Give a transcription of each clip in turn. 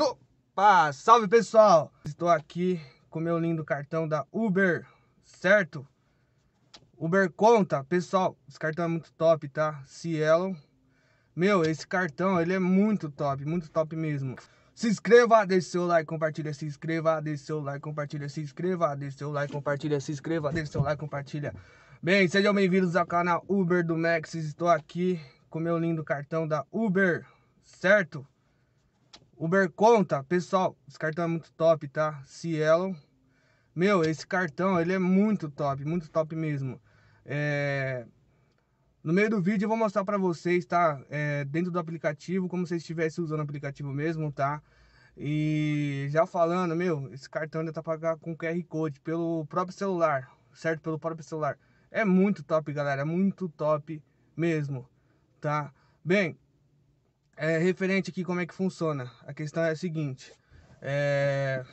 Opa, salve pessoal! Estou aqui com meu lindo cartão da Uber, certo? Uber Conta, pessoal, esse cartão é muito top, tá? Cielo. Meu, esse cartão, ele é muito top, muito top mesmo. Se inscreva, deixe seu like, compartilha, se inscreva, deixe seu like, compartilha, se inscreva, deixe seu like, compartilha, se inscreva, deixe seu like, compartilha. Bem, sejam bem-vindos ao canal Uber do Max. Estou aqui com meu lindo cartão da Uber, certo? Uber conta, pessoal, esse cartão é muito top, tá? Cielo. Meu, esse cartão, ele é muito top, muito top mesmo. É... No meio do vídeo eu vou mostrar pra vocês, tá? É, dentro do aplicativo, como se estivesse usando o aplicativo mesmo, tá? E já falando, meu, esse cartão ainda tá pagar com QR Code pelo próprio celular, certo? Pelo próprio celular. É muito top, galera, muito top mesmo, tá? Bem, é, referente aqui como é que funciona. A questão é a seguinte: é,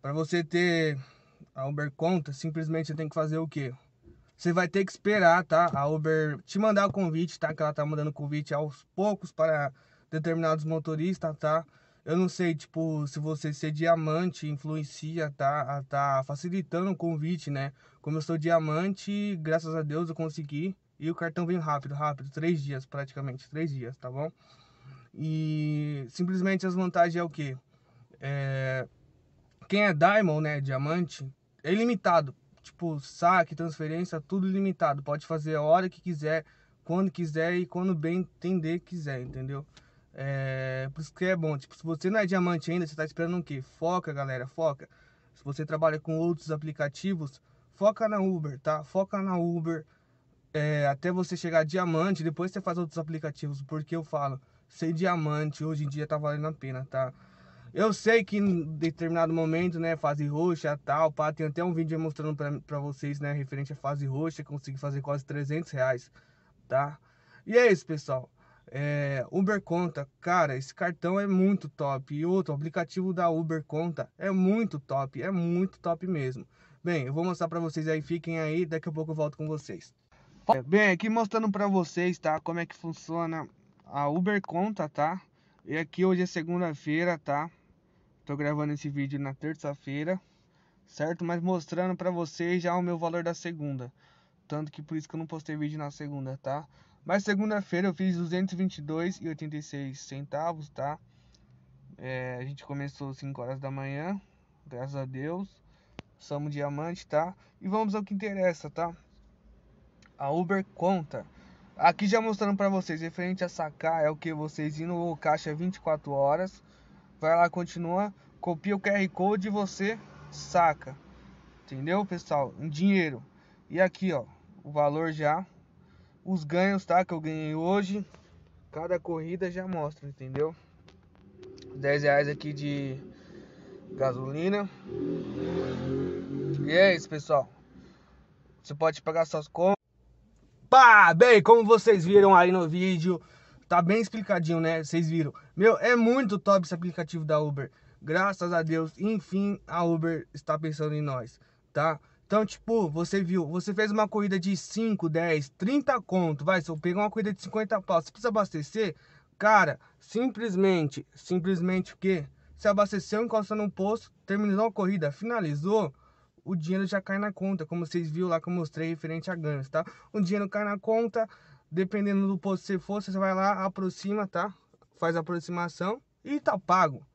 para você ter a Uber conta, simplesmente você tem que fazer o quê? Você vai ter que esperar, tá? A Uber te mandar o convite, tá? Que ela tá mandando convite aos poucos para determinados motoristas, tá? Eu não sei, tipo, se você ser diamante influencia, tá? Tá facilitando o convite, né? Como eu sou diamante, graças a Deus eu consegui. E o cartão vem rápido, rápido. Três dias, praticamente. Três dias, tá bom? E simplesmente as vantagens é o quê? É, quem é Diamond, né, diamante, é ilimitado. Tipo, saque, transferência, tudo limitado. Pode fazer a hora que quiser, quando quiser e quando bem entender quiser, entendeu? É, por isso que é bom. Tipo, se você não é diamante ainda, você tá esperando o quê? Foca, galera, foca. Se você trabalha com outros aplicativos, foca na Uber, tá? Foca na Uber é, até você chegar diamante. Depois você faz outros aplicativos, porque eu falo ser diamante hoje em dia tá valendo a pena, tá? Eu sei que em determinado momento, né, fase roxa tal, pá, tem até um vídeo mostrando pra, pra vocês, né, referente à fase roxa, consegui fazer quase 300 reais, tá? E é isso, pessoal. É, Uber Conta, cara, esse cartão é muito top. E outro, o aplicativo da Uber Conta é muito top, é muito top mesmo. Bem, eu vou mostrar para vocês aí, fiquem aí, daqui a pouco eu volto com vocês. Bem, aqui mostrando para vocês, tá, como é que funciona a Uber conta, tá? E aqui hoje é segunda-feira, tá? Tô gravando esse vídeo na terça-feira, certo? Mas mostrando para vocês já o meu valor da segunda. Tanto que por isso que eu não postei vídeo na segunda, tá? Mas segunda-feira eu fiz 222,86 centavos, tá? É, a gente começou 5 horas da manhã, graças a Deus. Somos diamante, tá? E vamos ao que interessa, tá? A Uber conta. Aqui já mostrando para vocês, referente a sacar é o que vocês indo no caixa 24 é horas, vai lá, continua, copia o QR Code e você saca. Entendeu, pessoal? Em dinheiro. E aqui, ó, o valor já os ganhos, tá? Que eu ganhei hoje. Cada corrida já mostra, entendeu? 10 reais aqui de gasolina. E é isso, pessoal. Você pode pagar suas contas. Opa! bem, como vocês viram aí no vídeo, tá bem explicadinho, né? Vocês viram. Meu, é muito top esse aplicativo da Uber. Graças a Deus, enfim, a Uber está pensando em nós, tá? Então, tipo, você viu, você fez uma corrida de 5, 10, 30 conto, vai, se eu pegar uma corrida de 50 pau, você precisa abastecer, cara, simplesmente, simplesmente o quê? Se abasteceu, encostou num posto, terminou a corrida, finalizou, o dinheiro já cai na conta, como vocês viram lá que eu mostrei referente a ganhos, tá? O dinheiro cai na conta, dependendo do posto que você for, você vai lá, aproxima, tá? Faz a aproximação e tá pago.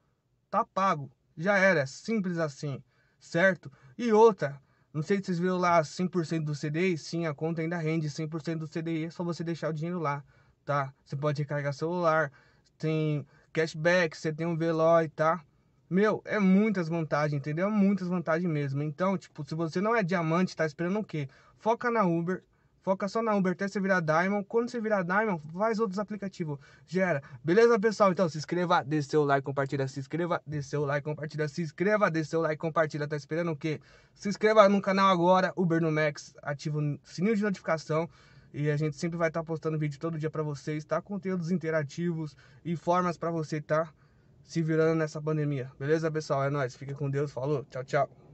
Tá pago. Já era, simples assim, certo? E outra, não sei se vocês viram lá 100% do CDI, sim, a conta ainda rende 100% do CDI, é só você deixar o dinheiro lá, tá? Você pode recarregar celular, tem cashback, você tem um Veloy, tá? Meu, é muitas vantagens, entendeu? É muitas vantagens mesmo. Então, tipo, se você não é diamante, tá esperando o quê? Foca na Uber, Foca só na Uber até você virar Diamond. Quando você virar Diamond, faz outros aplicativos. Gera. Beleza, pessoal? Então se inscreva, dê seu like, compartilha, se inscreva, dê seu like, compartilha, se inscreva, dê seu like, compartilha. Tá esperando o quê? Se inscreva no canal agora, Uber no Max. Ativa o sininho de notificação. E a gente sempre vai estar tá postando vídeo todo dia para vocês, tá? Conteúdos interativos e formas para você, tá? se virando nessa pandemia. Beleza, pessoal? É nóis. Fica com Deus. Falou. Tchau, tchau.